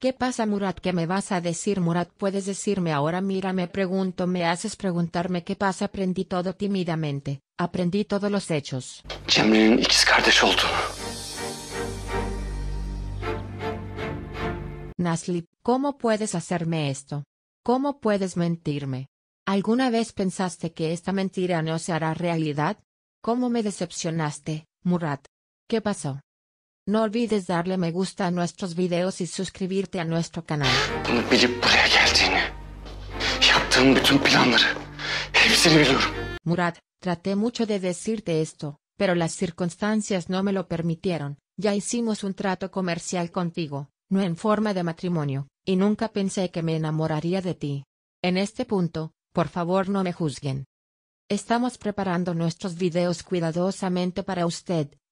¿Qué pasa Murat? ¿Qué me vas a decir Murat? Puedes decirme ahora mira me pregunto me haces preguntarme qué pasa aprendí todo tímidamente, aprendí todos los hechos. Nasli, ¿cómo puedes hacerme esto? ¿Cómo puedes mentirme? ¿Alguna vez pensaste que esta mentira no se hará realidad? ¿Cómo me decepcionaste, Murat? ¿Qué pasó? No olvides darle me gusta a nuestros videos y suscribirte a nuestro canal. Murad, Murat, traté mucho de decirte esto, pero las circunstancias no me lo permitieron. Ya hicimos un trato comercial contigo, no en forma de matrimonio, y nunca pensé que me enamoraría de ti. En este punto, por favor no me juzguen. Estamos preparando nuestros videos cuidadosamente para usted,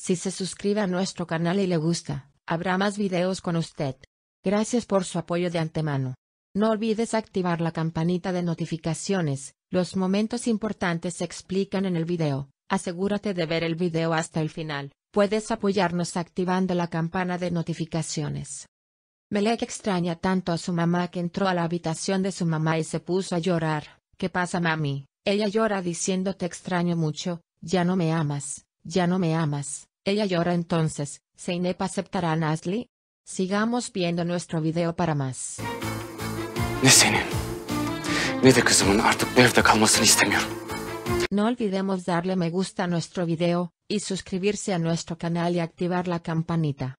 Si se suscribe a nuestro canal y le gusta, habrá más videos con usted. Gracias por su apoyo de antemano. No olvides activar la campanita de notificaciones, los momentos importantes se explican en el video, asegúrate de ver el video hasta el final, puedes apoyarnos activando la campana de notificaciones. Melek extraña tanto a su mamá que entró a la habitación de su mamá y se puso a llorar. ¿Qué pasa mami? Ella llora diciendo te extraño mucho, ya no me amas, ya no me amas. Ella llora entonces, Zeynep aceptará a Nasli? Sigamos viendo nuestro video para más. No olvidemos darle me gusta a nuestro video, y suscribirse a nuestro canal y activar la campanita.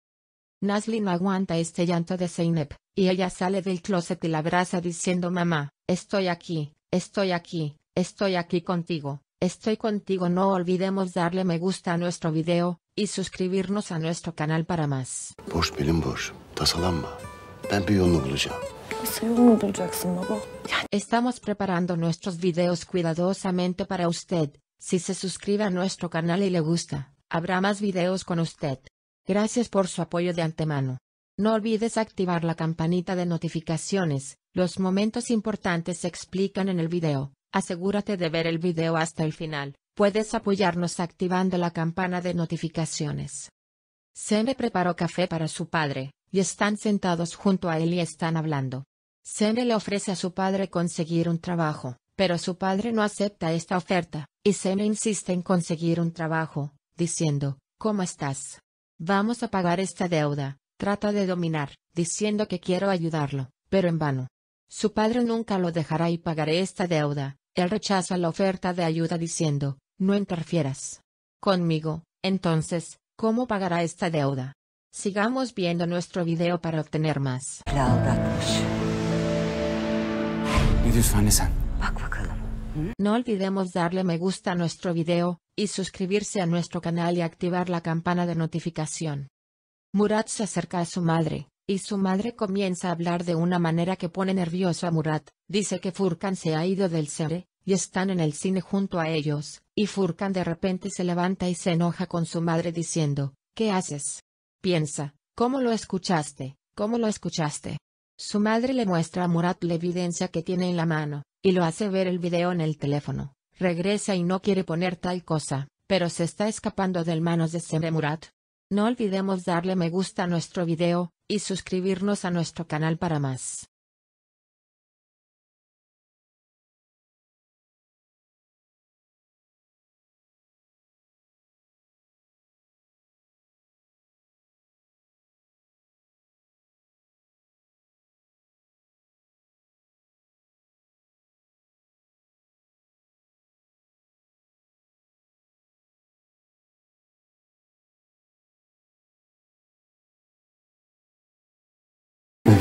Nasli no aguanta este llanto de Zeynep, y ella sale del closet y la abraza diciendo mamá, estoy aquí, estoy aquí, estoy aquí contigo, estoy contigo no olvidemos darle me gusta a nuestro video, y suscribirnos a nuestro canal para más. Estamos preparando nuestros videos cuidadosamente para usted. Si se suscribe a nuestro canal y le gusta, habrá más videos con usted. Gracias por su apoyo de antemano. No olvides activar la campanita de notificaciones. Los momentos importantes se explican en el video. Asegúrate de ver el video hasta el final. Puedes apoyarnos activando la campana de notificaciones. Seme preparó café para su padre, y están sentados junto a él y están hablando. Sene le ofrece a su padre conseguir un trabajo, pero su padre no acepta esta oferta, y Seme insiste en conseguir un trabajo, diciendo, ¿Cómo estás? Vamos a pagar esta deuda, trata de dominar, diciendo que quiero ayudarlo, pero en vano. Su padre nunca lo dejará y pagaré esta deuda, él rechaza la oferta de ayuda diciendo, no interfieras. Conmigo, entonces, ¿cómo pagará esta deuda? Sigamos viendo nuestro video para obtener más. No olvidemos darle me gusta a nuestro video, y suscribirse a nuestro canal y activar la campana de notificación. Murat se acerca a su madre, y su madre comienza a hablar de una manera que pone nervioso a Murat, dice que Furkan se ha ido del SERE, y están en el cine junto a ellos, y Furkan de repente se levanta y se enoja con su madre diciendo, ¿qué haces? Piensa, ¿cómo lo escuchaste? ¿Cómo lo escuchaste? Su madre le muestra a Murat la evidencia que tiene en la mano, y lo hace ver el video en el teléfono. Regresa y no quiere poner tal cosa, pero se está escapando del manos de Seme Murat. No olvidemos darle me gusta a nuestro video, y suscribirnos a nuestro canal para más.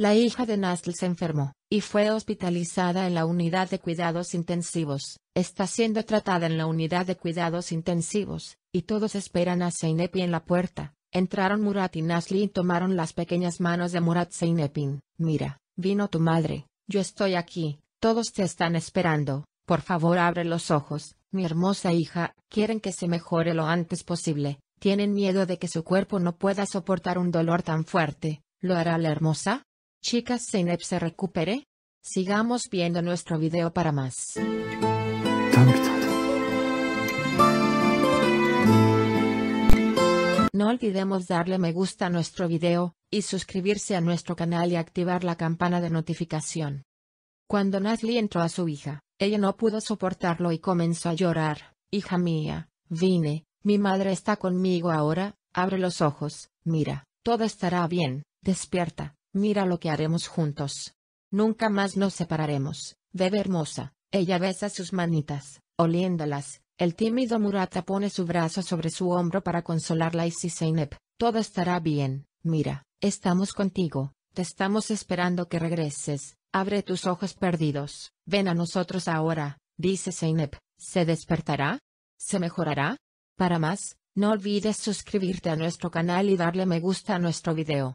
La hija de Nasl se enfermó, y fue hospitalizada en la unidad de cuidados intensivos. Está siendo tratada en la unidad de cuidados intensivos, y todos esperan a Seinepi en la puerta. Entraron Murat y Nasli y tomaron las pequeñas manos de Murat Seinepin. Mira, vino tu madre, yo estoy aquí, todos te están esperando, por favor abre los ojos, mi hermosa hija, quieren que se mejore lo antes posible, tienen miedo de que su cuerpo no pueda soportar un dolor tan fuerte, ¿lo hará la hermosa? Chicas Zeynep se recupere. Sigamos viendo nuestro video para más. No olvidemos darle me gusta a nuestro video, y suscribirse a nuestro canal y activar la campana de notificación. Cuando Nasli entró a su hija, ella no pudo soportarlo y comenzó a llorar. Hija mía, vine, mi madre está conmigo ahora, abre los ojos, mira, todo estará bien, despierta, Mira lo que haremos juntos. Nunca más nos separaremos, bebe hermosa. Ella besa sus manitas, oliéndolas. El tímido Murata pone su brazo sobre su hombro para consolarla y si Zeynep, todo estará bien, mira, estamos contigo, te estamos esperando que regreses, abre tus ojos perdidos, ven a nosotros ahora, dice Zeynep, ¿se despertará? ¿Se mejorará? Para más, no olvides suscribirte a nuestro canal y darle me gusta a nuestro video.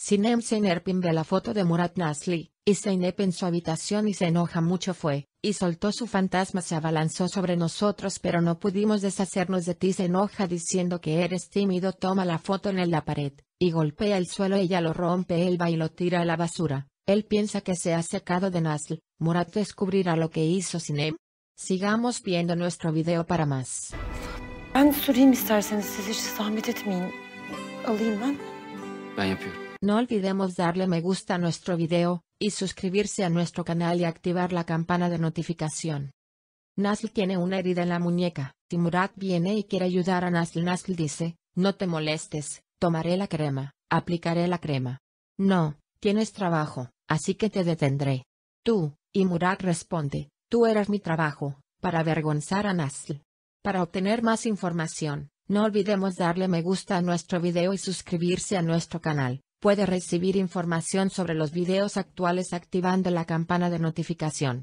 Sinem se ve la foto de Murat Nasli, y Zeynep en su habitación y se enoja mucho fue, y soltó su fantasma se abalanzó sobre nosotros pero no pudimos deshacernos de ti se enoja diciendo que eres tímido toma la foto en la pared, y golpea el suelo ella lo rompe él va y lo tira a la basura, él piensa que se ha secado de Nasl, Murat descubrirá lo que hizo Sinem. Sigamos viendo nuestro video para más. No olvidemos darle me gusta a nuestro video, y suscribirse a nuestro canal y activar la campana de notificación. Nasl tiene una herida en la muñeca, y viene y quiere ayudar a Nasl. Nasl dice, no te molestes, tomaré la crema, aplicaré la crema. No, tienes trabajo, así que te detendré. Tú, y Murat responde, tú eras mi trabajo, para avergonzar a Nasl. Para obtener más información, no olvidemos darle me gusta a nuestro video y suscribirse a nuestro canal puede recibir información sobre los videos actuales activando la campana de notificación.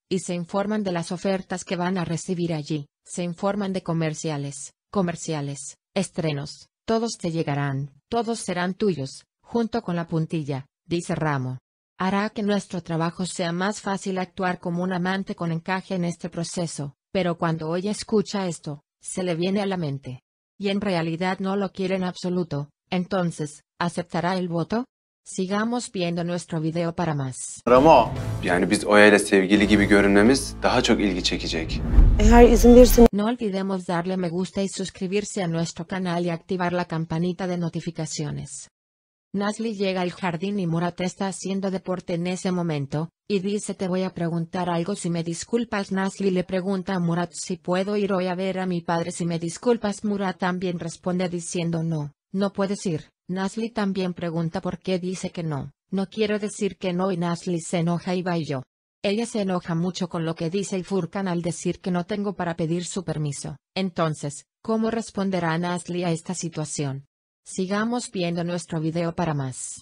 y se informan de las ofertas que van a recibir allí, se informan de comerciales, comerciales, estrenos, todos te llegarán, todos serán tuyos, junto con la puntilla, dice Ramo. Hará que nuestro trabajo sea más fácil actuar como un amante con encaje en este proceso, pero cuando ella escucha esto, se le viene a la mente. Y en realidad no lo quiere en absoluto, entonces, ¿aceptará el voto? Sigamos viendo nuestro video para más. No olvidemos darle me gusta y suscribirse a nuestro canal y activar la campanita de notificaciones. Nasli llega al jardín y Murat está haciendo deporte en ese momento, y dice te voy a preguntar algo si me disculpas Nasli le pregunta a Murat si puedo ir hoy a ver a mi padre si me disculpas Murat también responde diciendo no, no puedes ir, Nasli también pregunta por qué dice que no, no quiero decir que no y Nasli se enoja y va y yo. Ella se enoja mucho con lo que dice y Furkan al decir que no tengo para pedir su permiso. Entonces, ¿cómo responderá Nasli a esta situación? Sigamos viendo nuestro video para más.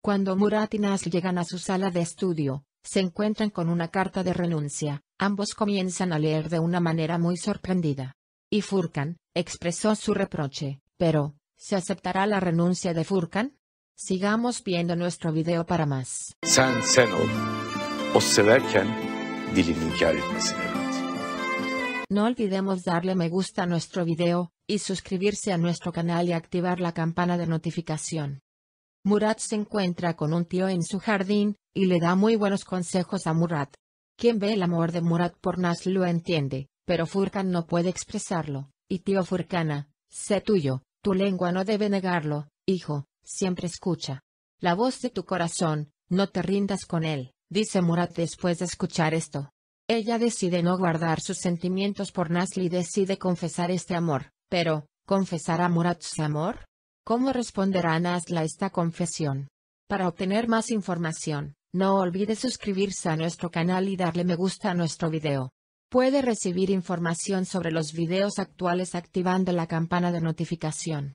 Cuando Murat y Nas llegan a su sala de estudio, se encuentran con una carta de renuncia, ambos comienzan a leer de una manera muy sorprendida. Y Furkan, expresó su reproche, pero, ¿se aceptará la renuncia de Furkan? Sigamos viendo nuestro video para más. No olvidemos darle me gusta a nuestro video, y suscribirse a nuestro canal y activar la campana de notificación. Murat se encuentra con un tío en su jardín, y le da muy buenos consejos a Murat. Quien ve el amor de Murat por Nas lo entiende, pero Furkan no puede expresarlo. Y tío Furkana, sé tuyo, tu lengua no debe negarlo, hijo, siempre escucha. La voz de tu corazón, no te rindas con él, dice Murat después de escuchar esto. Ella decide no guardar sus sentimientos por Nasli y decide confesar este amor, pero, ¿confesar a Murat su amor? ¿Cómo responderá a esta confesión? Para obtener más información, no olvide suscribirse a nuestro canal y darle me gusta a nuestro video. Puede recibir información sobre los videos actuales activando la campana de notificación.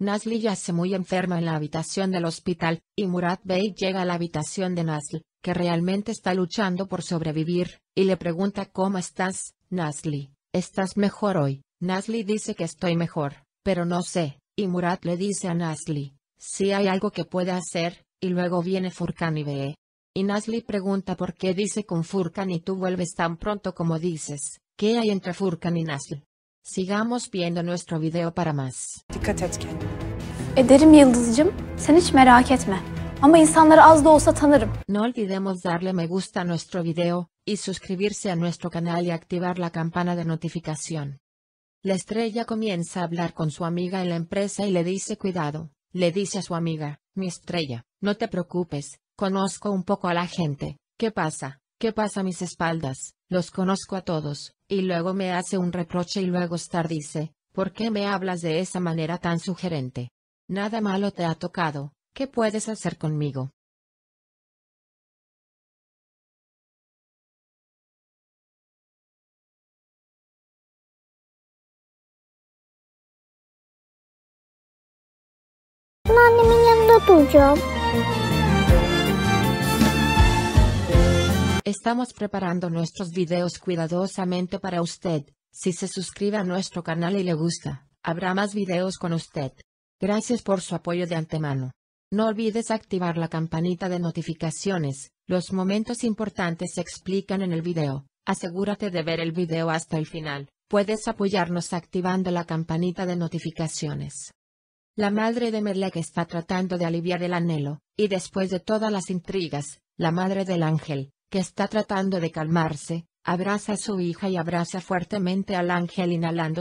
Nasli yace muy enferma en la habitación del hospital, y Murat Bey llega a la habitación de Nasli, que realmente está luchando por sobrevivir, y le pregunta ¿Cómo estás, Nasli? ¿Estás mejor hoy? Nasli dice que estoy mejor, pero no sé, y Murat le dice a Nasli, si hay algo que pueda hacer, y luego viene Furkan y ve. Y Nasli pregunta por qué dice con Furkan y tú vuelves tan pronto como dices, ¿qué hay entre Furkan y Nasli? Sigamos viendo nuestro video para más. No olvidemos darle me gusta a nuestro video, y suscribirse a nuestro canal y activar la campana de notificación. La estrella comienza a hablar con su amiga en la empresa y le dice cuidado, le dice a su amiga, mi estrella, no te preocupes, conozco un poco a la gente, ¿qué pasa? ¿Qué pasa a mis espaldas? Los conozco a todos, y luego me hace un reproche y luego Star dice, ¿por qué me hablas de esa manera tan sugerente? Nada malo te ha tocado, ¿qué puedes hacer conmigo? No tuyo. Estamos preparando nuestros videos cuidadosamente para usted. Si se suscribe a nuestro canal y le gusta, habrá más videos con usted. Gracias por su apoyo de antemano. No olvides activar la campanita de notificaciones, los momentos importantes se explican en el video, asegúrate de ver el video hasta el final, puedes apoyarnos activando la campanita de notificaciones. La madre de Merlec está tratando de aliviar el anhelo, y después de todas las intrigas, la madre del ángel, que está tratando de calmarse, abraza a su hija y abraza fuertemente al ángel inhalando